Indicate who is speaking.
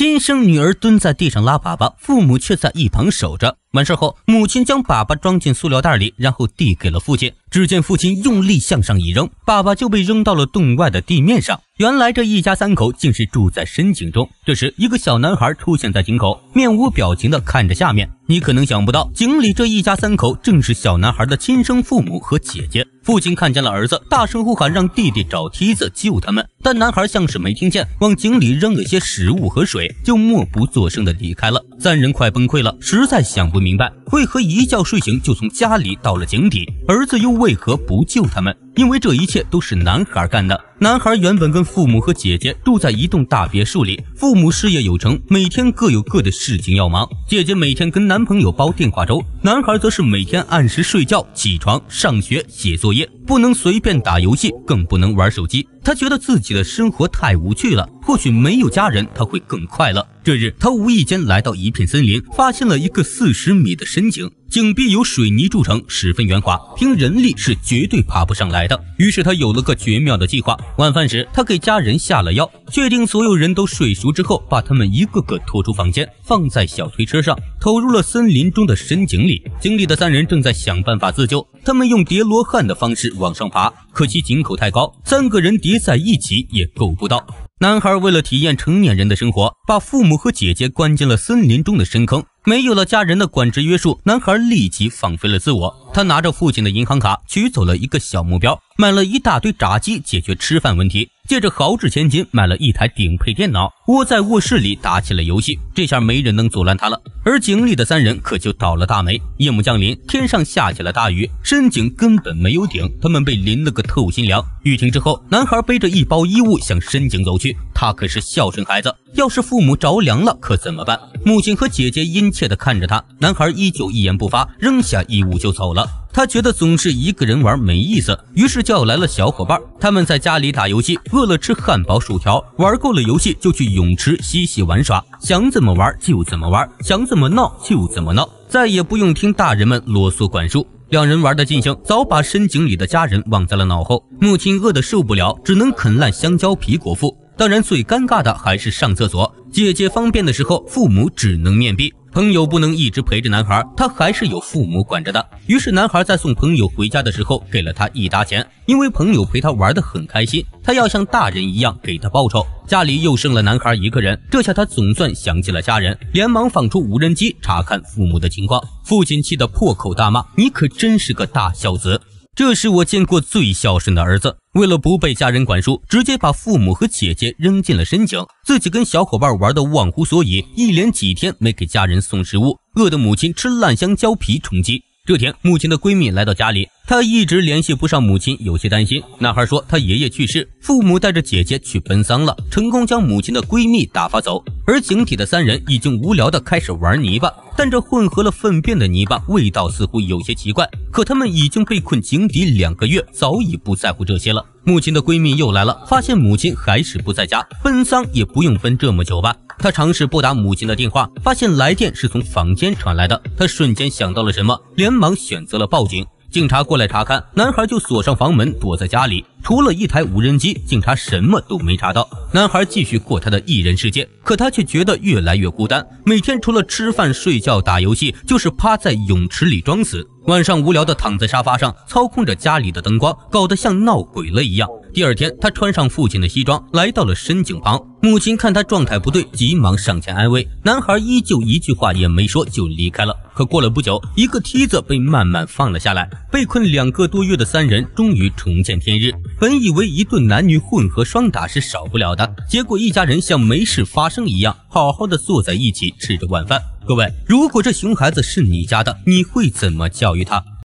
Speaker 1: 亲生女儿蹲在地上拉粑粑，父母却在一旁守着。完事后，母亲将粑粑装进塑料袋里，然后递给了父亲。只见父亲用力向上一扔，粑粑就被扔到了洞外的地面上。原来这一家三口竟是住在深井中。这时，一个小男孩出现在井口，面无表情地看着下面。你可能想不到，井里这一家三口正是小男孩的亲生父母和姐姐。父亲看见了儿子，大声呼喊，让弟弟找梯子救他们。但男孩像是没听见，往井里扔了些食物和水，就默不作声的离开了。三人快崩溃了，实在想不明白，为何一觉睡醒就从家里到了井底，儿子又为何不救他们？因为这一切都是男孩干的。男孩原本跟父母和姐姐住在一栋大别墅里，父母事业有成，每天各有各的事情要忙；姐姐每天跟男朋友煲电话粥，男孩则是每天按时睡觉、起床、上学、写作业。不能随便打游戏，更不能玩手机。他觉得自己的生活太无趣了，或许没有家人，他会更快乐。这日，他无意间来到一片森林，发现了一个四十米的深井，井壁由水泥铸成，十分圆滑，凭人力是绝对爬不上来的。于是他有了个绝妙的计划。晚饭时，他给家人下了药，确定所有人都睡熟之后，把他们一个个拖出房间，放在小推车上，投入了森林中的深井里。井里的三人正在想办法自救，他们用叠罗汉的方式往上爬，可惜井口太高，三个人叠在一起也够不到。男孩为了体验成年人的生活，把父母和姐姐关进了森林中的深坑。没有了家人的管制约束，男孩立即放飞了自我。他拿着父亲的银行卡取走了一个小目标，买了一大堆炸鸡解决吃饭问题，借着豪掷千金买了一台顶配电脑，窝在卧室里打起了游戏。这下没人能阻拦他了。而井里的三人可就倒了大霉。夜幕降临，天上下起了大雨，深井根本没有顶，他们被淋了个透心凉。雨停之后，男孩背着一包衣物向深井走去。他可是孝顺孩子，要是父母着凉了可怎么办？母亲和姐姐殷切地看着他，男孩依旧一言不发，扔下衣物就走了。他觉得总是一个人玩没意思，于是叫来了小伙伴。他们在家里打游戏，饿了吃汉堡、薯条；玩够了游戏就去泳池嬉戏玩耍，想怎么玩就怎么玩，想怎么闹就怎么闹，再也不用听大人们啰嗦管束。两人玩得尽兴，早把深井里的家人忘在了脑后。母亲饿得受不了，只能啃烂香蕉皮果腹。当然，最尴尬的还是上厕所，姐姐方便的时候，父母只能面壁。朋友不能一直陪着男孩，他还是有父母管着的。于是男孩在送朋友回家的时候，给了他一沓钱，因为朋友陪他玩得很开心，他要像大人一样给他报酬。家里又剩了男孩一个人，这下他总算想起了家人，连忙放出无人机查看父母的情况。父亲气得破口大骂：“你可真是个大孝子！”这是我见过最孝顺的儿子。为了不被家人管束，直接把父母和姐姐扔进了深井，自己跟小伙伴玩的忘乎所以。一连几天没给家人送食物，饿的母亲吃烂香蕉皮充饥。这天，母亲的闺蜜来到家里，她一直联系不上母亲，有些担心。男孩说，他爷爷去世，父母带着姐姐去奔丧了，成功将母亲的闺蜜打发走。而井底的三人已经无聊的开始玩泥巴，但这混合了粪便的泥巴味道似乎有些奇怪。可他们已经被困井底两个月，早已不在乎这些了。母亲的闺蜜又来了，发现母亲还是不在家，奔丧也不用奔这么久吧。他尝试拨打母亲的电话，发现来电是从房间传来的。他瞬间想到了什么，连忙选择了报警。警察过来查看，男孩就锁上房门，躲在家里。除了一台无人机，警察什么都没查到。男孩继续过他的一人世界，可他却觉得越来越孤单。每天除了吃饭、睡觉、打游戏，就是趴在泳池里装死。晚上无聊的躺在沙发上，操控着家里的灯光，搞得像闹鬼了一样。第二天，他穿上父亲的西装，来到了深井旁。母亲看他状态不对，急忙上前安慰。男孩依旧一句话也没说，就离开了。可过了不久，一个梯子被慢慢放了下来。被困两个多月的三人终于重见天日。本以为一顿男女混合双打是少不了的，结果一家人像没事发生一样，好好的坐在一起吃着晚饭。各位，如果这熊孩子是你家的，你会怎么教育他？